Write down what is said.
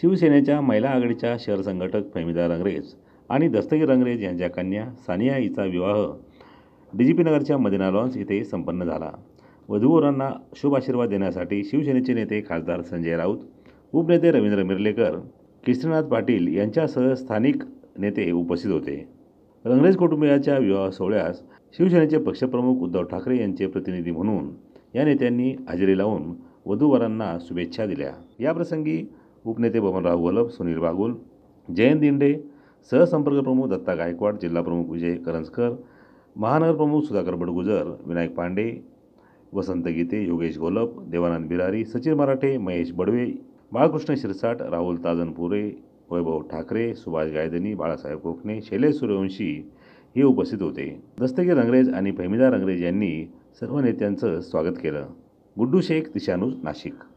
शिवसेनेच्या महिला आघाडीच्या शहर संघटक फहमिदा रंगरेज आणि दस्तगीर रंगरेज यांच्या कन्या सानिया हिचा विवाह डी जी पी नगरच्या मदिना लॉन्स इथे संपन्न झाला वधूवरांना शुभ आशीर्वाद देण्यासाठी शिवसेनेचे नेते खासदार संजय राऊत उपनेते रवींद्र मिरलेकर कृष्णनाथ पाटील यांच्यासह स्थानिक नेते उपस्थित होते रंगरेज कुटुंबियाच्या विवाह सोहळ्यास शिवसेनेचे पक्षप्रमुख उद्धव ठाकरे यांचे प्रतिनिधी म्हणून या नेत्यांनी हजेरी लावून वधूवरांना शुभेच्छा दिल्या याप्रसंगी उपनेते बबनराव वलप सुनील बागुल जयंत दिंडे सहसंपर्क प्रमुख दत्ता गायकवाड जिल्हाप्रमुख विजय करंजकर महानगरप्रमुख सुधाकर बडगुजर विनायक पांडे वसंत गीते योगेश गोलप देवानंद बिरारी सचिन मराठे महेश बडवे बाळकृष्ण शिरसाट राहुल ताजनपुरे वैभव ठाकरे सुभाष गायदनी बाळासाहेब कोकणे शैलेश सूर्यवंशी हे उपस्थित होते दस्तगीर रंगरेज आणि फहमीदा अंग्रेज यांनी सर्व नेत्यांचं स्वागत केलं गुड्डू शेख दिशानूज नाशिक